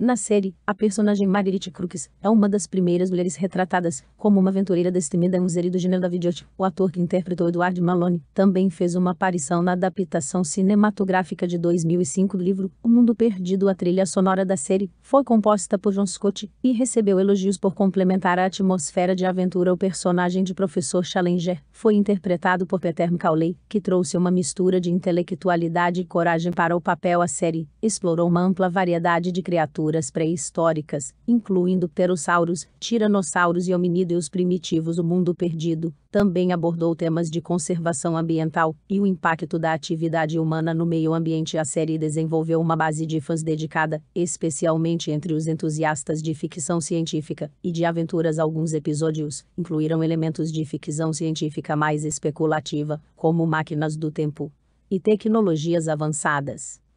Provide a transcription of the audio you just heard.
Na série, a personagem Margaret Crooks é uma das primeiras mulheres retratadas como uma aventureira destemida museri do gênero da videote. O ator que interpretou Edward Malone também fez uma aparição na adaptação cinematográfica de 2005 do livro O Mundo Perdido. A trilha sonora da série foi composta por John Scott e recebeu elogios por complementar a atmosfera de aventura. O personagem de Professor Challenger foi interpretado por Peter Macaulay, que trouxe uma mistura de intelectualidade e coragem para o papel. A série explorou uma ampla variedade de criaturas criaturas pré-históricas, incluindo pterossauros, tiranossauros e hominídeos primitivos o mundo perdido, também abordou temas de conservação ambiental e o impacto da atividade humana no meio ambiente. A série desenvolveu uma base de fãs dedicada, especialmente entre os entusiastas de ficção científica e de aventuras. Alguns episódios incluíram elementos de ficção científica mais especulativa, como máquinas do tempo e tecnologias avançadas.